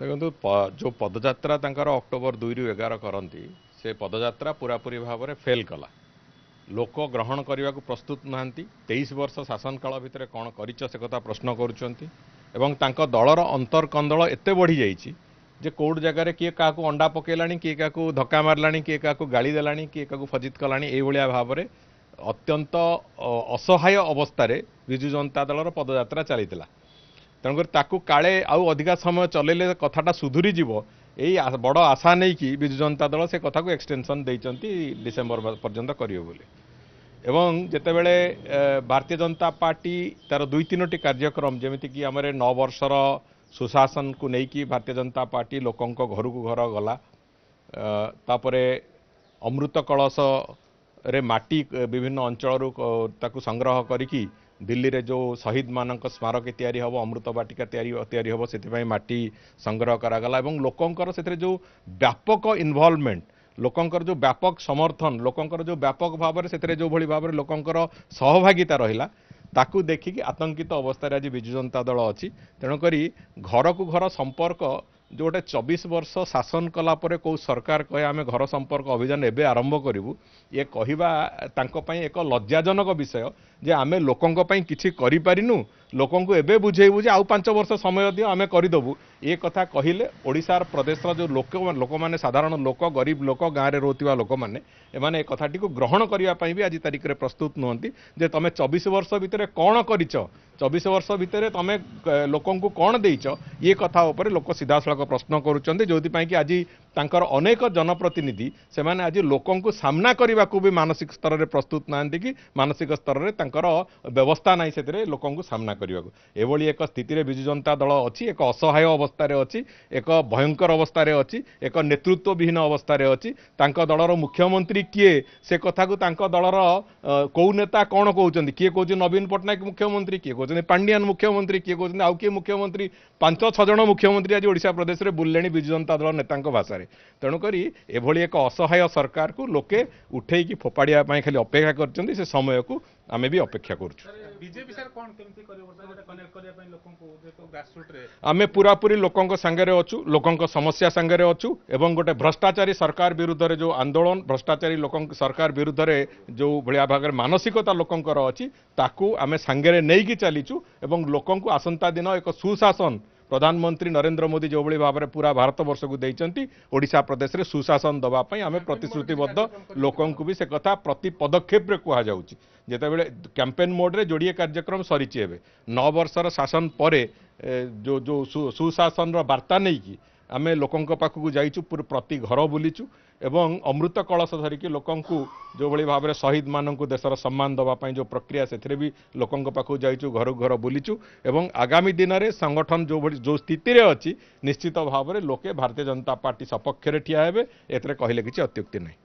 ଦେଖନ୍ତୁ ଯେଉଁ ପଦଯାତ୍ରା ତାଙ୍କର ଅକ୍ଟୋବର ଦୁଇରୁ ଏଗାର କରନ୍ତି ସେ ପଦଯାତ୍ରା ପୂରାପୂରି ଭାବରେ ଫେଲ୍ କଲା ଲୋକ ଗ୍ରହଣ କରିବାକୁ ପ୍ରସ୍ତୁତ ନାହାନ୍ତି ତେଇଶ ବର୍ଷ ଶାସନକାଳ ଭିତରେ କ'ଣ କରିଛ ସେ କଥା ପ୍ରଶ୍ନ କରୁଛନ୍ତି ଏବଂ ତାଙ୍କ ଦଳର ଅନ୍ତର୍କନ୍ଦଳ ଏତେ ବଢ଼ିଯାଇଛି ଯେ କେଉଁଠି ଜାଗାରେ କିଏ କାହାକୁ ଅଣ୍ଡା ପକେଇଲାଣି କିଏ କାହାକୁ ଧକ୍କା ମାରିଲାଣି କିଏ କାହାକୁ ଗାଳି ଦେଲାଣି କିଏ କାହାକୁ ଫଜିତ କଲାଣି ଏଇଭଳିଆ ଭାବରେ ଅତ୍ୟନ୍ତ ଅସହାୟ ଅବସ୍ଥାରେ ବିଜୁ ଜନତା ଦଳର ପଦଯାତ୍ରା ଚାଲିଥିଲା ତେଣୁକରି ତାକୁ କାଳେ ଆଉ ଅଧିକା ସମୟ ଚଲେଇଲେ କଥାଟା ସୁଧୁରିଯିବ ଏଇ ବଡ଼ ଆଶା ନେଇକି ବିଜୁ ଜନତା ଦଳ ସେ କଥାକୁ ଏକ୍ସଟେନସନ୍ ଦେଇଛନ୍ତି ଡିସେମ୍ବର ପର୍ଯ୍ୟନ୍ତ କରିବେ ବୋଲି ଏବଂ ଯେତେବେଳେ ଭାରତୀୟ ଜନତା ପାର୍ଟି ତାର ଦୁଇ ତିନୋଟି କାର୍ଯ୍ୟକ୍ରମ ଯେମିତିକି ଆମର ନଅ ବର୍ଷର ସୁଶାସନକୁ ନେଇକି ଭାରତୀୟ ଜନତା ପାର୍ଟି ଲୋକଙ୍କ ଘରକୁ ଘର ଗଲା ତାପରେ ଅମୃତ କଳସରେ ମାଟି ବିଭିନ୍ନ ଅଞ୍ଚଳରୁ ତାକୁ ସଂଗ୍ରହ କରିକି দিল্লিরে ଯେଉଁ ଶହୀଦମାନଙ୍କ ସ୍ମାରକୀ ତିଆରି ହେବ ଅମୃତ ବାଟିକା ତିଆରି ତିଆରି ହେବ ସେଥିପାଇଁ ମାଟି ସଂଗ୍ରହ କରାଗଲା ଏବଂ ଲୋକଙ୍କର ସେଥିରେ ଯେଉଁ ବ୍ୟାପକ ଇନଭଲ୍ଭମେଣ୍ଟ ଲୋକଙ୍କର ଯେଉଁ ବ୍ୟାପକ ସମର୍ଥନ ଲୋକଙ୍କର ଯେଉଁ ବ୍ୟାପକ ଭାବରେ ସେଥିରେ ଯେଉଁଭଳି ଭାବରେ ଲୋକଙ୍କର ସହଭାଗିତା ରହିଲା ତାକୁ ଦେଖିକି ଆତଙ୍କିତ ଅବସ୍ଥାରେ ଆଜି ବିଜୁ ଜନତା ଦଳ ଅଛି ତେଣୁକରି ଘରକୁ ଘର ସମ୍ପର୍କ ଗୋଟେ ଚବିଶ ବର୍ଷ ଶାସନ କଲାପରେ କେଉଁ ସରକାର କହେ ଆମେ ଘର ସମ୍ପର୍କ ଅଭିଯାନ ଏବେ ଆରମ୍ଭ କରିବୁ ଇଏ କହିବା ତାଙ୍କ ପାଇଁ ଏକ ଲଜ୍ଜାଜନକ ବିଷୟ ଯେ ଆମେ ଲୋକଙ୍କ ପାଇଁ କିଛି କରିପାରିନୁ ଲୋକଙ୍କୁ ଏବେ ବୁଝେଇବୁ ଯେ ଆଉ ପାଞ୍ଚ ବର୍ଷ ସମୟ ଦିଅ ଆମେ କରିଦେବୁ ଏ କଥା କହିଲେ ଓଡ଼ିଶାର ପ୍ରଦେଶର ଯେଉଁ ଲୋକ ଲୋକମାନେ ସାଧାରଣ ଲୋକ ଗରିବ ଲୋକ ଗାଁରେ ରହୁଥିବା ଲୋକମାନେ ଏମାନେ ଏ କଥାଟିକୁ ଗ୍ରହଣ କରିବା ପାଇଁ ବି ଆଜି ତାରିଖରେ ପ୍ରସ୍ତୁତ ନୁହନ୍ତି ଯେ ତମେ ଚବିଶ ବର୍ଷ ଭିତରେ କ'ଣ କରିଛ ଚବିଶ ବର୍ଷ ଭିତରେ ତମେ ଲୋକଙ୍କୁ କ'ଣ ଦେଇଛ ଏ କଥା ଉପରେ ଲୋକ ସିଧାସଳଖ ପ୍ରଶ୍ନ କରୁଛନ୍ତି ଯେଉଁଥିପାଇଁ କି ଆଜି ତାଙ୍କର ଅନେକ ଜନପ୍ରତିନିଧି ସେମାନେ ଆଜି ଲୋକଙ୍କୁ ସାମ୍ନା କରିବାକୁ ବି ମାନସିକ ସ୍ତରରେ ପ୍ରସ୍ତୁତ ନାହାନ୍ତି କି ମାନସିକ ସ୍ତରରେ ତାଙ୍କର ବ୍ୟବସ୍ଥା ନାହିଁ ସେଥିରେ ଲୋକଙ୍କୁ ସାମ୍ନା କରିବାକୁ ଏଭଳି ଏକ ସ୍ଥିତିରେ ବିଜୁ ଜନତା ଦଳ ଅଛି ଏକ ଅସହାୟ ଅବସ୍ଥାରେ ଅଛି ଏକ ଭୟଙ୍କର ଅବସ୍ଥାରେ ଅଛି ଏକ ନେତୃତ୍ୱବିହୀନ ଅବସ୍ଥାରେ ଅଛି ତାଙ୍କ ଦଳର ମୁଖ୍ୟମନ୍ତ୍ରୀ କିଏ ସେ କଥାକୁ ତାଙ୍କ ଦଳର କେଉଁ ନେତା କ'ଣ କହୁଛନ୍ତି କିଏ କହୁଛି ନବୀନ ପଟ୍ଟନାୟକ ମୁଖ୍ୟମନ୍ତ୍ରୀ କିଏ କହୁଛନ୍ତି ପାଣ୍ଡିଆନ ମୁଖ୍ୟମନ୍ତ୍ରୀ କିଏ କହୁଛନ୍ତି ଆଉ କିଏ ମୁଖ୍ୟମନ୍ତ୍ରୀ ପାଞ୍ଚ ଛଅ ଜଣ ମୁଖ୍ୟମନ୍ତ୍ରୀ ଆଜି ଓଡ଼ିଶା ପ୍ରଦେଶରେ ବୁଲିଲେଣି ବିଜୁ ଜନତା ଦଳ ନେତାଙ୍କ ଭାଷାରେ ତେଣୁକରି ଏଭଳି ଏକ ଅସହାୟ ସରକାରକୁ ଲୋକେ ଉଠେଇକି ଫୋପାଡ଼ିବା ପାଇଁ ଖାଲି ଅପେକ୍ଷା କରିଛନ୍ତି ସେ ସମୟକୁ ଆମେ ବି ଅପେକ୍ଷା କରୁଛୁ ଆମେ ପୁରାପୁରି ଲୋକଙ୍କ ସାଙ୍ଗରେ ଅଛୁ ଲୋକଙ୍କ ସମସ୍ୟା ସାଙ୍ଗରେ ଅଛୁ ଏବଂ ଗୋଟେ ଭ୍ରଷ୍ଟାଚାରୀ ସରକାର ବିରୁଦ୍ଧରେ ଯେଉଁ ଆନ୍ଦୋଳନ ଭ୍ରଷ୍ଟାଚାରୀ ଲୋକଙ୍କ ସରକାର ବିରୁଦ୍ଧରେ ଯେଉଁ ଭଳିଆ ଭାବରେ ମାନସିକତା ଲୋକଙ୍କର ଅଛି ତାକୁ ଆମେ ସାଙ୍ଗରେ ନେଇକି ଚାଲିଛୁ ଏବଂ ଲୋକଙ୍କୁ ଆସନ୍ତା ଦିନ ଏକ ସୁଶାସନ ପ୍ରଧାନମନ୍ତ୍ରୀ ନରେନ୍ଦ୍ର ମୋଦି ଯେଉଁଭଳି ଭାବରେ ପୁରା ଭାରତବର୍ଷକୁ ଦେଇଛନ୍ତି ଓଡ଼ିଶା ପ୍ରଦେଶରେ ସୁଶାସନ ଦେବା ପାଇଁ ଆମେ ପ୍ରତିଶ୍ରୁତିବଦ୍ଧ ଲୋକଙ୍କୁ ବି ସେ କଥା ପ୍ରତି ପଦକ୍ଷେପରେ କୁହାଯାଉଛି ଯେତେବେଳେ କ୍ୟାମ୍ପେନ୍ ମୋଡ଼ରେ ଯୋଡ଼ିଏ କାର୍ଯ୍ୟକ୍ରମ ସରିଛି ଏବେ ନଅ ବର୍ଷର ଶାସନ ପରେ ଯେଉଁ ଯେଉଁ ସୁଶାସନର ବାର୍ତ୍ତା ନେଇକି ଆମେ ଲୋକଙ୍କ ପାଖକୁ ଯାଇଛୁ ପୁରା ପ୍ରତି ଘର ବୁଲିଛୁ ଏବଂ ଅମୃତ କଳସ ଧରିକି ଲୋକଙ୍କୁ ଯେଉଁଭଳି ଭାବରେ ଶହୀଦମାନଙ୍କୁ ଦେଶର ସମ୍ମାନ ଦେବା ପାଇଁ ଯେଉଁ ପ୍ରକ୍ରିୟା ସେଥିରେ ବି ଲୋକଙ୍କ ପାଖକୁ ଯାଇଛୁ ଘରକୁ ଘର ବୁଲିଛୁ ଏବଂ ଆଗାମୀ ଦିନରେ ସଂଗଠନ ଯେଉଁଭଳି ଯେଉଁ ସ୍ଥିତିରେ ଅଛି ନିଶ୍ଚିତ ଭାବରେ ଲୋକେ ଭାରତୀୟ ଜନତା ପାର୍ଟି ସପକ୍ଷରେ ଠିଆ ହେବେ ଏଥିରେ କହିଲେ କିଛି ଅତ୍ୟୁକ୍ତି ନାହିଁ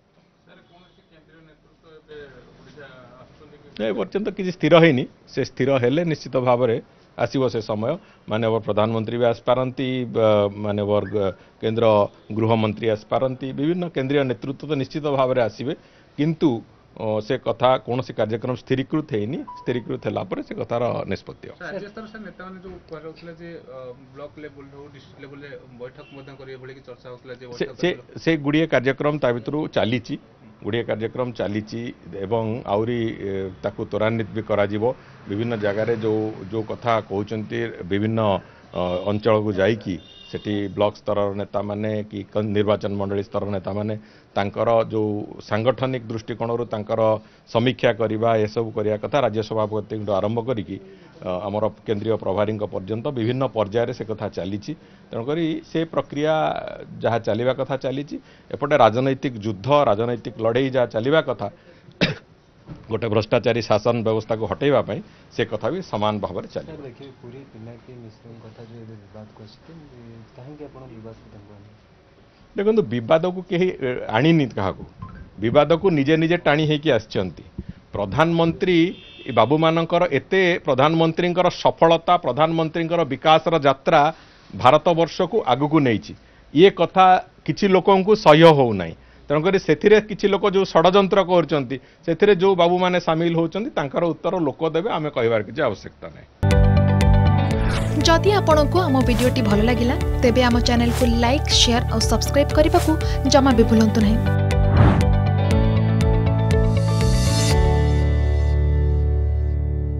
ଏ ପର୍ଯ୍ୟନ୍ତ କିଛି ସ୍ଥିର ହେଇନି ସେ ସ୍ଥିର ହେଲେ ନିଶ୍ଚିତ ଭାବରେ আসব সে সময় মাননীয় প্রধানমন্ত্রী বি আসিপারতি মাননীয় কেন্দ্র গৃহমন্ত্রী আসিপারতি বিভিন্ন কেন্দ্রীয় নেতৃত্ব তো নিশ্চিত ভাবে আসবে কিন্তু সে কথা কোণী কার্যক্রম স্থিরীকৃত হয়নি স্থিরীকৃত হলা পরে সে কথার নিষ্পত্তি সে গুড়িয়ে কার্যক্রম তা ভিতর চালিছি ଗୁଡ଼ିଏ କାର୍ଯ୍ୟକ୍ରମ ଚାଲିଛି ଏବଂ ଆହୁରି ତାକୁ ତ୍ୱରାନ୍ୱିତ ବି କରାଯିବ ବିଭିନ୍ନ ଜାଗାରେ ଯେଉଁ ଯେଉଁ କଥା କହୁଛନ୍ତି ବିଭିନ୍ନ ଅଞ୍ଚଳକୁ ଯାଇକି ସେଠି ବ୍ଲକ ସ୍ତରର ନେତାମାନେ କି ନିର୍ବାଚନ ମଣ୍ଡଳୀ ସ୍ତରର ନେତାମାନେ ତାଙ୍କର ଯେଉଁ ସାଙ୍ଗଠନିକ ଦୃଷ୍ଟିକୋଣରୁ ତାଙ୍କର ସମୀକ୍ଷା କରିବା ଏସବୁ କରିବା କଥା ରାଜ୍ୟ ସଭାପତିଙ୍କଠୁ ଆରମ୍ଭ କରିକି ଆମର କେନ୍ଦ୍ରୀୟ ପ୍ରଭାରୀଙ୍କ ପର୍ଯ୍ୟନ୍ତ ବିଭିନ୍ନ ପର୍ଯ୍ୟାୟରେ ସେ କଥା ଚାଲିଛି ତେଣୁକରି ସେ ପ୍ରକ୍ରିୟା ଯାହା ଚାଲିବା କଥା ଚାଲିଛି ଏପଟେ ରାଜନୈତିକ ଯୁଦ୍ଧ ରାଜନୈତିକ ଲଢ଼େଇ ଯାହା ଚାଲିବା କଥା ଗୋଟେ ଭ୍ରଷ୍ଟାଚାରୀ ଶାସନ ବ୍ୟବସ୍ଥାକୁ ହଟେଇବା ପାଇଁ ସେ କଥା ବି ସମାନ ଭାବରେ ଚାଲେ ଦେଖନ୍ତୁ ବିବାଦକୁ କେହି ଆଣିନି କାହାକୁ ବିବାଦକୁ ନିଜେ ନିଜେ ଟାଣି ହେଇକି ଆସିଛନ୍ତି ପ୍ରଧାନମନ୍ତ୍ରୀ ବାବୁମାନଙ୍କର ଏତେ ପ୍ରଧାନମନ୍ତ୍ରୀଙ୍କର ସଫଳତା ପ୍ରଧାନମନ୍ତ୍ରୀଙ୍କର ବିକାଶର ଯାତ୍ରା ଭାରତବର୍ଷକୁ ଆଗକୁ ନେଇଛି ଇଏ କଥା କିଛି ଲୋକଙ୍କୁ ସହ୍ୟ ହେଉନାହିଁ তেমকরি ସେଥିରେ କିଛି ଲୋକ ଯେଉଁ ଷଡ଼ଯନ୍ତ୍ର କରୁଛନ୍ତି ସେଥିରେ ଯେଉଁ ବାବୁମାନେ ସାମିଲ ହେଉଛନ୍ତି ତାଙ୍କର ଉତ୍ତର ଲୋକ ଦେବେ ଆମେ କହିବାର କିଛି ଆବଶ୍ୟକତା ନାହିଁ ଯଦି ଆପଣଙ୍କୁ ଆମ ଭିଡ଼ିଓଟି ଭଲ ଲାଗିଲା ତେବେ ଆମ ଚ୍ୟାନେଲକୁ ଲାଇକ୍ ସେୟାର ଆଉ ସବସ୍କ୍ରାଇବ୍ କରିବାକୁ ଜମା ବି ଭୁଲନ୍ତୁ ନାହିଁ